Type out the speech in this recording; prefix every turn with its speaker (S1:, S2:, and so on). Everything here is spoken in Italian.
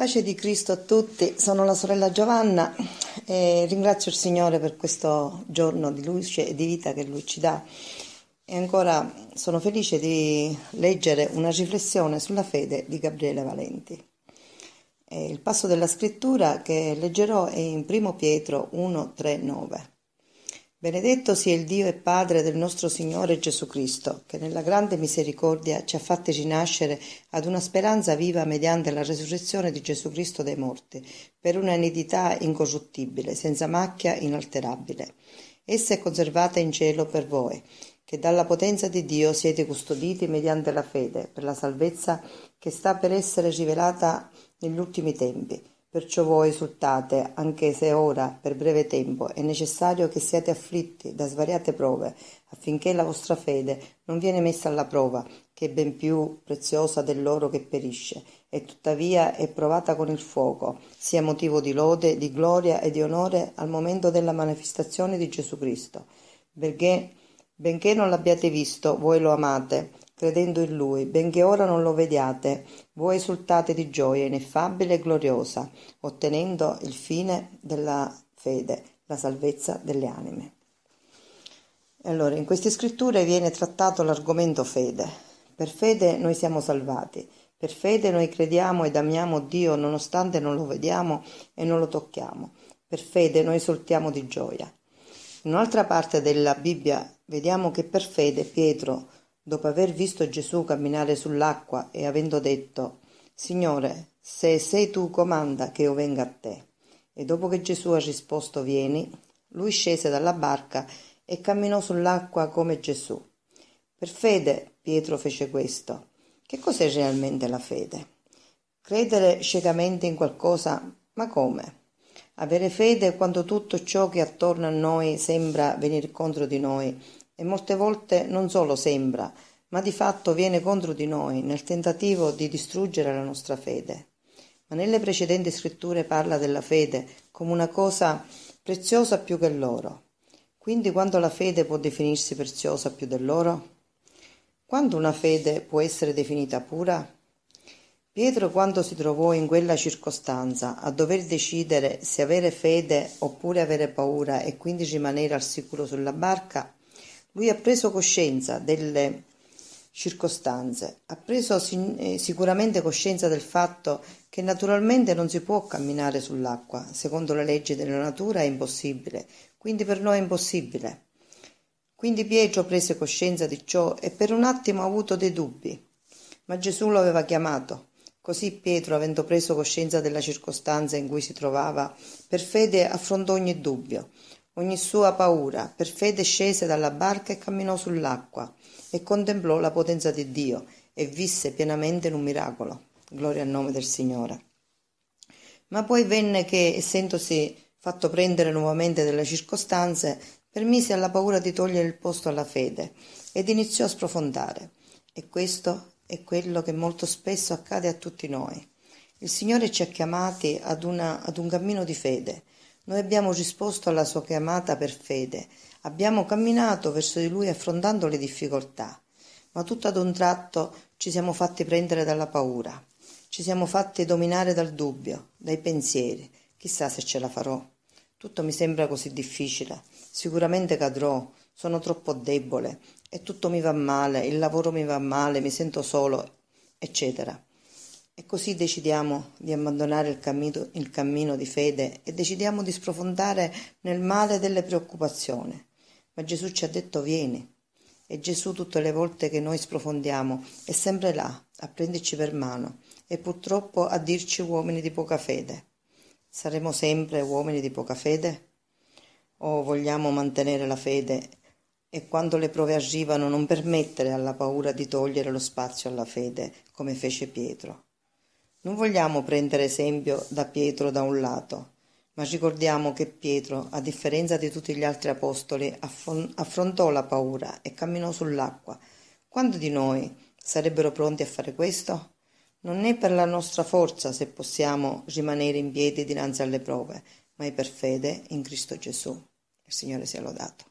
S1: Pace di Cristo a tutti, sono la sorella Giovanna e ringrazio il Signore per questo giorno di luce e di vita che Lui ci dà e ancora sono felice di leggere una riflessione sulla fede di Gabriele Valenti. E il passo della scrittura che leggerò è in 1 Pietro 1, 3, 9. Benedetto sia il Dio e Padre del nostro Signore Gesù Cristo, che nella grande misericordia ci ha fatti rinascere ad una speranza viva mediante la resurrezione di Gesù Cristo dai morti, per una nidità incorruttibile, senza macchia, inalterabile. Essa è conservata in cielo per voi, che dalla potenza di Dio siete custoditi mediante la fede, per la salvezza che sta per essere rivelata negli ultimi tempi Perciò voi esultate, anche se ora, per breve tempo, è necessario che siate afflitti da svariate prove, affinché la vostra fede non viene messa alla prova, che è ben più preziosa dell'oro che perisce, e tuttavia è provata con il fuoco, sia motivo di lode, di gloria e di onore al momento della manifestazione di Gesù Cristo. Perché, benché non l'abbiate visto, voi lo amate, credendo in lui, benché ora non lo vediate, voi esultate di gioia ineffabile e gloriosa, ottenendo il fine della fede, la salvezza delle anime. Allora, in queste scritture viene trattato l'argomento fede. Per fede noi siamo salvati, per fede noi crediamo ed amiamo Dio nonostante non lo vediamo e non lo tocchiamo. Per fede noi esultiamo di gioia. In un'altra parte della Bibbia vediamo che per fede Pietro Dopo aver visto Gesù camminare sull'acqua e avendo detto, Signore, se sei tu comanda che io venga a te. E dopo che Gesù ha risposto, vieni, lui scese dalla barca e camminò sull'acqua come Gesù. Per fede Pietro fece questo. Che cos'è realmente la fede? Credere ciecamente in qualcosa, ma come? Avere fede quando tutto ciò che attorno a noi sembra venire contro di noi e molte volte non solo sembra, ma di fatto viene contro di noi nel tentativo di distruggere la nostra fede. Ma nelle precedenti scritture parla della fede come una cosa preziosa più che l'oro. Quindi quando la fede può definirsi preziosa più dell'oro? Quando una fede può essere definita pura? Pietro, quando si trovò in quella circostanza a dover decidere se avere fede oppure avere paura e quindi rimanere al sicuro sulla barca, lui ha preso coscienza delle circostanze. Ha preso eh, sicuramente coscienza del fatto che naturalmente non si può camminare sull'acqua, secondo le leggi della natura è impossibile, quindi per noi è impossibile. Quindi Pietro prese coscienza di ciò e per un attimo ha avuto dei dubbi, ma Gesù lo aveva chiamato. Così Pietro, avendo preso coscienza della circostanza in cui si trovava, per fede affrontò ogni dubbio, ogni sua paura, per fede scese dalla barca e camminò sull'acqua e contemplò la potenza di Dio e visse pienamente in un miracolo. Gloria al nome del Signore. Ma poi venne che, essendosi fatto prendere nuovamente dalle circostanze, permise alla paura di togliere il posto alla fede ed iniziò a sprofondare. E questo è quello che molto spesso accade a tutti noi. Il Signore ci ha chiamati ad, una, ad un cammino di fede. Noi abbiamo risposto alla sua chiamata per fede Abbiamo camminato verso di lui affrontando le difficoltà, ma tutto ad un tratto ci siamo fatti prendere dalla paura, ci siamo fatti dominare dal dubbio, dai pensieri, chissà se ce la farò. Tutto mi sembra così difficile, sicuramente cadrò, sono troppo debole e tutto mi va male, il lavoro mi va male, mi sento solo, eccetera. E così decidiamo di abbandonare il cammino, il cammino di fede e decidiamo di sprofondare nel male delle preoccupazioni. Ma Gesù ci ha detto vieni. E Gesù tutte le volte che noi sprofondiamo è sempre là, a prenderci per mano e purtroppo a dirci uomini di poca fede. Saremo sempre uomini di poca fede? O vogliamo mantenere la fede e quando le prove arrivano non permettere alla paura di togliere lo spazio alla fede, come fece Pietro? Non vogliamo prendere esempio da Pietro da un lato, ma ricordiamo che Pietro, a differenza di tutti gli altri apostoli, affrontò la paura e camminò sull'acqua. Quanti di noi sarebbero pronti a fare questo? Non è per la nostra forza se possiamo rimanere in piedi dinanzi alle prove, ma è per fede in Cristo Gesù. Il Signore sia lodato.